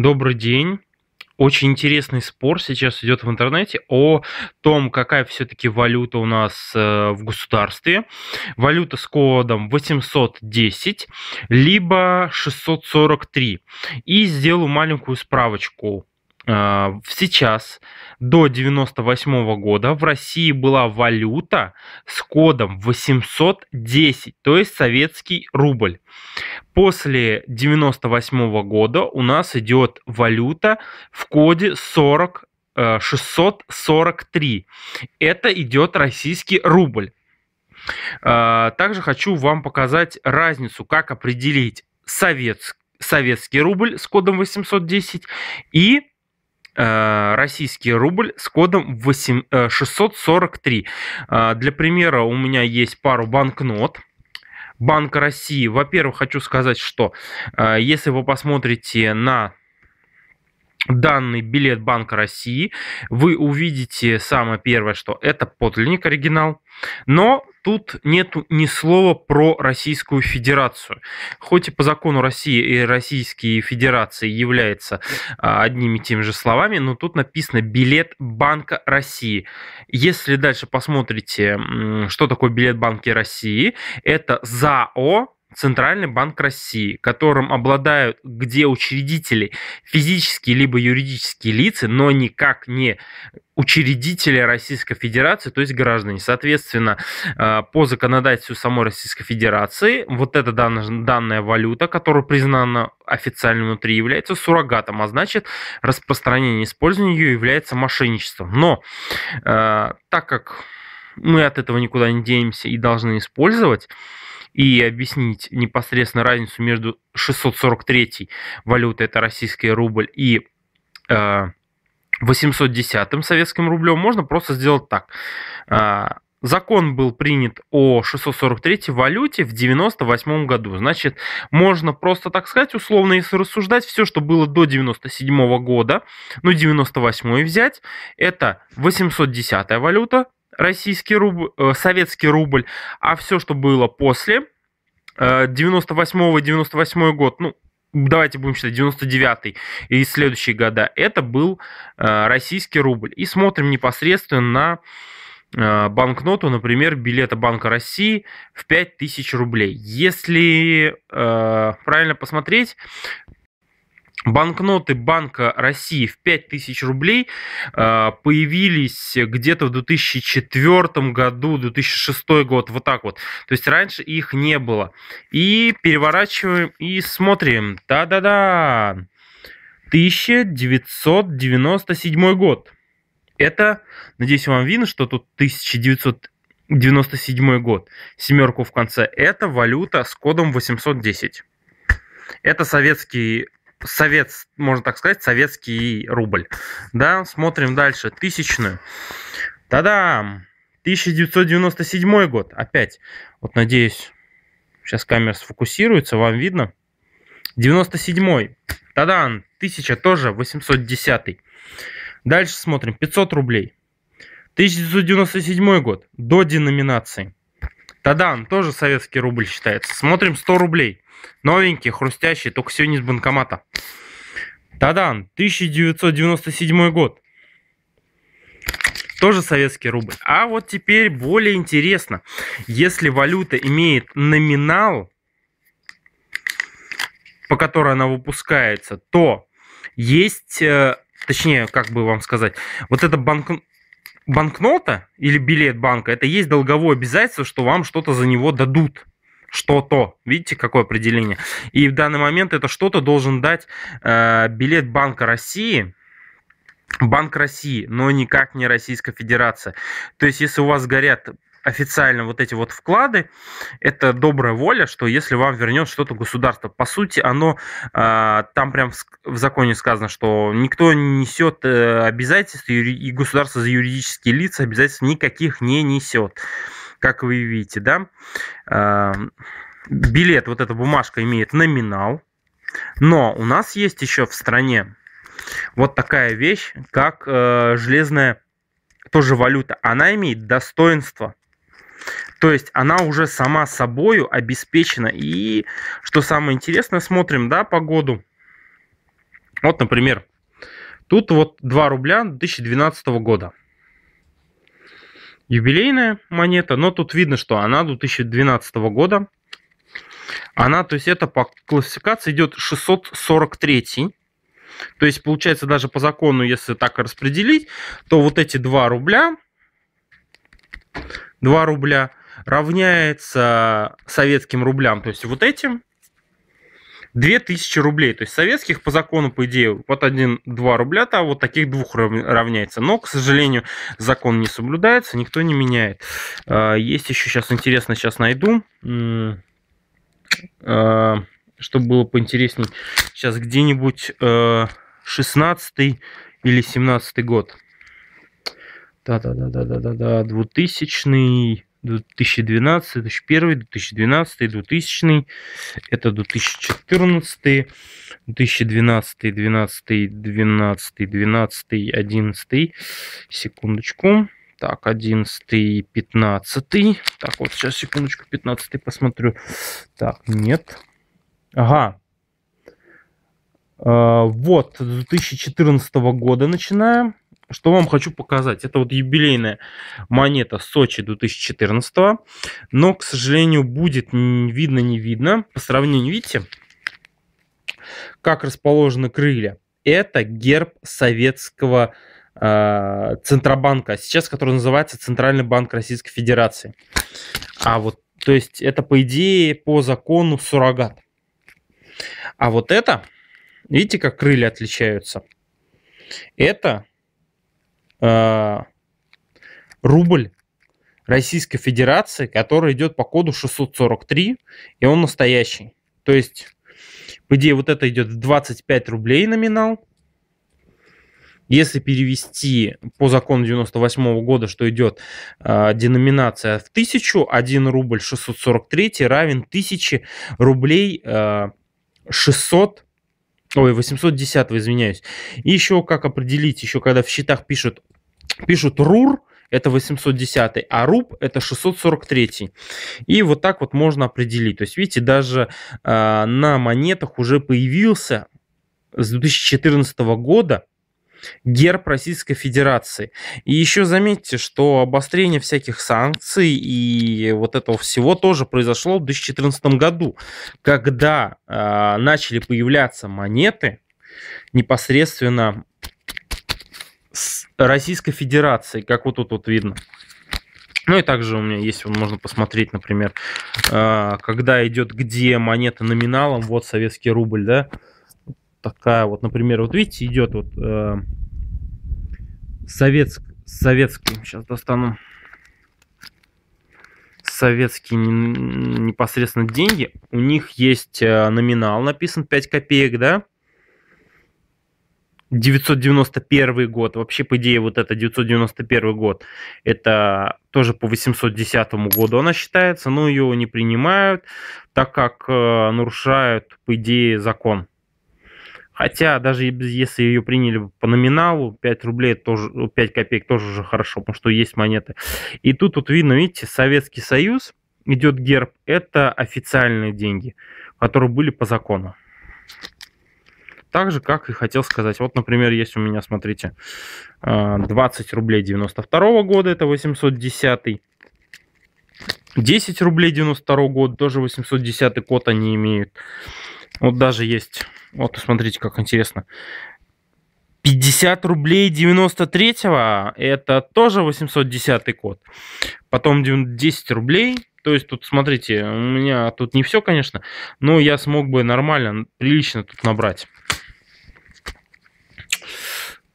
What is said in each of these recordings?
Добрый день. Очень интересный спор сейчас идет в интернете о том, какая все-таки валюта у нас э, в государстве. Валюта с кодом 810, либо 643. И сделаю маленькую справочку а, сейчас до 98 года в России была валюта с кодом 810, то есть советский рубль. После 98 года у нас идет валюта в коде 40 643. Э, Это идет российский рубль. А, также хочу вам показать разницу, как определить советский советский рубль с кодом 810 и Э, российский рубль с кодом 8, 643. Э, э, для примера у меня есть пару банкнот. Банка России. Во-первых, хочу сказать, что если вы посмотрите на данный билет Банка России, вы увидите самое первое, что это подлинник оригинал, но Тут нету ни слова про Российскую Федерацию. Хоть и по закону России и Российские Федерации являются а, одними и теми же словами, но тут написано «билет Банка России». Если дальше посмотрите, что такое билет Банки России, это ЗАО Центральный банк России, которым обладают где учредители физические либо юридические лица, но никак не учредители Российской Федерации, то есть граждане. Соответственно, э, по законодательству самой Российской Федерации, вот эта данная, валюта, которая признана официально внутри, является суррогатом, а значит распространение использования ее является мошенничеством. Но э, так как мы от этого никуда не денемся и должны использовать, и объяснить непосредственно разницу между 643 валютой, это российский рубль, и 810 э, советским рублем, можно просто сделать так. Э, закон был принят о 643 валюте в 98 году. Значит, можно просто, так сказать, условно, если рассуждать, все, что было до 97 года, ну, 98 взять, это 810 валюта, российский рубль, э, советский рубль, а все, что было после 98-98 э, год, ну, давайте будем считать 99 и следующие года, это был э, российский рубль. И смотрим непосредственно на банкноту, например, билета Банка России в 5000 рублей. Если правильно посмотреть, Банкноты Банка России в 5000 рублей а, появились где-то в 2004 году, 2006 год, вот так вот. То есть раньше их не было. И переворачиваем и смотрим. Да-да-да. 1997 год. Это, надеюсь, вам видно, что тут 1997 год. Семерку в конце. Это валюта с кодом 810. Это советский совет, можно так сказать, советский рубль. Да, смотрим дальше. Тысячную. Та-дам! 1997 год. Опять. Вот надеюсь, сейчас камера сфокусируется, вам видно. 97-й. Тадан, 1000 тоже 810. -й. Дальше смотрим. 500 рублей. 1997 год. До деноминации. Тадан, тоже советский рубль считается. Смотрим 100 рублей. Новенький, хрустящий, только сегодня из банкомата. Тадан, 1997 год. Тоже советский рубль. А вот теперь более интересно. Если валюта имеет номинал, по которой она выпускается, то есть, э, точнее, как бы вам сказать, вот эта банк, банкнота или билет банка, это есть долговое обязательство, что вам что-то за него дадут что-то. Видите, какое определение? И в данный момент это что-то должен дать э, билет Банка России. Банк России, но никак не Российская Федерация. То есть, если у вас горят официально вот эти вот вклады, это добрая воля, что если вам вернет что-то государство, по сути, оно а, там прям в законе сказано, что никто не несет э, обязательств, и государство за юридические лица обязательств никаких не несет, как вы видите, да. А, билет, вот эта бумажка имеет номинал, но у нас есть еще в стране вот такая вещь, как э, железная тоже валюта, она имеет достоинство. То есть она уже сама собою обеспечена. И что самое интересное, смотрим, да, погоду. Вот, например, тут вот 2 рубля 2012 года. Юбилейная монета, но тут видно, что она 2012 года. Она, то есть это по классификации идет 643. То есть получается даже по закону, если так распределить, то вот эти 2 рубля, 2 рубля равняется советским рублям, то есть вот этим, 2000 рублей. То есть советских по закону, по идее, вот 1-2 рубля, то вот таких двух равняется. Но, к сожалению, закон не соблюдается, никто не меняет. А, есть еще сейчас интересно, сейчас найду, а, чтобы было поинтереснее. Сейчас где-нибудь 16 э, или 17 год. Да-да-да-да-да-да, да. 2000 2012, 2001, 2012, 2000, это 2014, 2012, 12, 12, 12, 11, секундочку, так, 11, 15, так, вот сейчас, секундочку, 15 посмотрю, так, нет, ага, а, вот, с 2014 года начинаем, что вам хочу показать? Это вот юбилейная монета Сочи 2014, но, к сожалению, будет видно, не видно. По сравнению, видите, как расположены крылья. Это герб советского э, Центробанка, сейчас который называется Центральный банк Российской Федерации. А вот, то есть это, по идее, по закону суррогат. А вот это, видите, как крылья отличаются? Это Э, рубль Российской Федерации, который идет по коду 643, и он настоящий. То есть, по идее, вот это идет в 25 рублей номинал. Если перевести по закону 98 года, что идет э, деноминация в 1000, 1 рубль 643 равен 1000 рублей э, 600 Ой, 810, извиняюсь. И еще как определить, еще когда в счетах пишут пишут РУР, это 810, а руб это 643. И вот так вот можно определить. То есть, видите, даже э, на монетах уже появился с 2014 года герб Российской Федерации. И еще заметьте, что обострение всяких санкций и вот этого всего тоже произошло в 2014 году, когда э, начали появляться монеты непосредственно Российской Федерации, как вот тут вот видно. Ну и также у меня есть, можно посмотреть, например, а, когда идет где монета номиналом, вот советский рубль, да, такая вот, например, вот видите, идет вот э, советск, советский, сейчас достану, советские непосредственно деньги, у них есть а, номинал написан 5 копеек, да, 991 год, вообще, по идее, вот это 991 год, это тоже по 810 году она считается, но ее не принимают, так как э, нарушают, по идее, закон. Хотя даже если ее приняли по номиналу, 5 рублей, тоже, 5 ну, копеек тоже уже хорошо, потому что есть монеты. И тут вот видно, видите, Советский Союз, идет герб, это официальные деньги, которые были по закону так же, как и хотел сказать. Вот, например, есть у меня, смотрите, 20 э, рублей 92 года, это 810. 10 рублей 92 года тоже 810 код они имеют. Вот даже есть, вот смотрите, как интересно. 50 рублей 93-го, это тоже 810 код. Потом 10 рублей, то есть тут, смотрите, у меня тут не все, конечно, но я смог бы нормально, прилично тут набрать.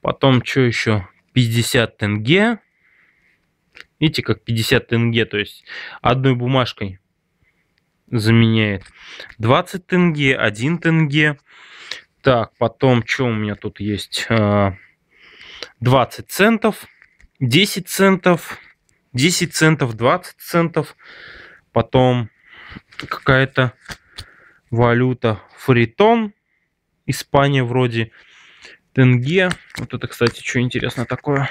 Потом что еще? 50 тенге. Видите, как 50 тенге, то есть одной бумажкой заменяет. 20 тенге, 1 тенге. Так, потом что у меня тут есть? 20 а, центов, 10 центов, 10 центов, 20 центов. Потом какая-то валюта фритон. Испания вроде тенге. Вот это, кстати, что интересно такое.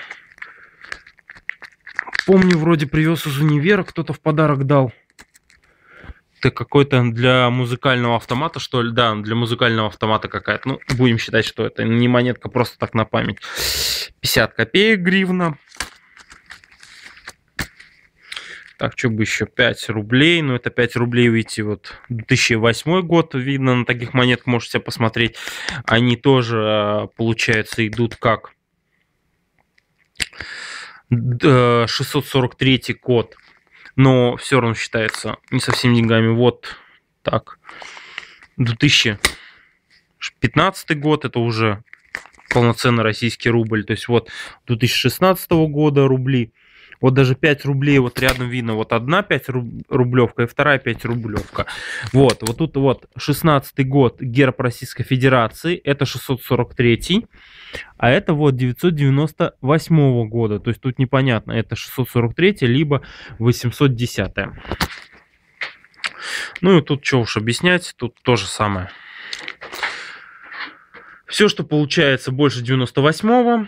Помню, вроде привез из универа, кто-то в подарок дал. Это какой-то для музыкального автомата, что ли? Да, для музыкального автомата какая-то. Ну, будем считать, что это не монетка, просто так на память. 50 копеек гривна. Так, что бы еще 5 рублей, ну это 5 рублей, видите, вот 2008 год, видно, на таких монетках можете посмотреть. Они тоже, а, получается, идут как 643 э, код, но все равно считается не совсем деньгами. Вот так, 2015 год, это уже полноценный российский рубль, то есть вот 2016 года рубли – вот даже 5 рублей вот рядом видно, вот одна 5 рублевка и вторая 5 рублевка. Вот, вот тут вот 16 год герб Российской Федерации, это 643, а это вот 998 -го года, то есть тут непонятно, это 643 либо 810. Ну и тут что уж объяснять, тут то же самое. Все, что получается больше 98-го,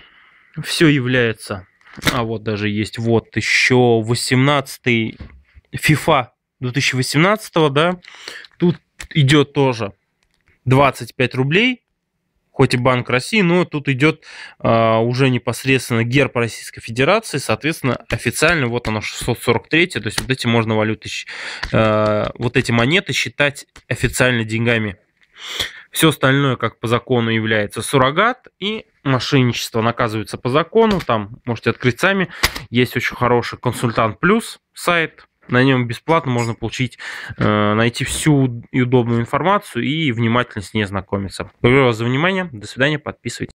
все является а вот даже есть вот еще 18 FIFA 2018, да, тут идет тоже 25 рублей, хоть и Банк России, но тут идет а, уже непосредственно герб Российской Федерации, соответственно, официально вот она 643, то есть вот эти можно валюты, а, вот эти монеты считать официально деньгами. Все остальное, как по закону, является суррогат и мошенничество наказывается по закону. Там можете открыть сами. Есть очень хороший консультант плюс сайт. На нем бесплатно можно получить, э, найти всю удобную информацию и внимательно с ней знакомиться. Благодарю вас за внимание. До свидания. Подписывайтесь.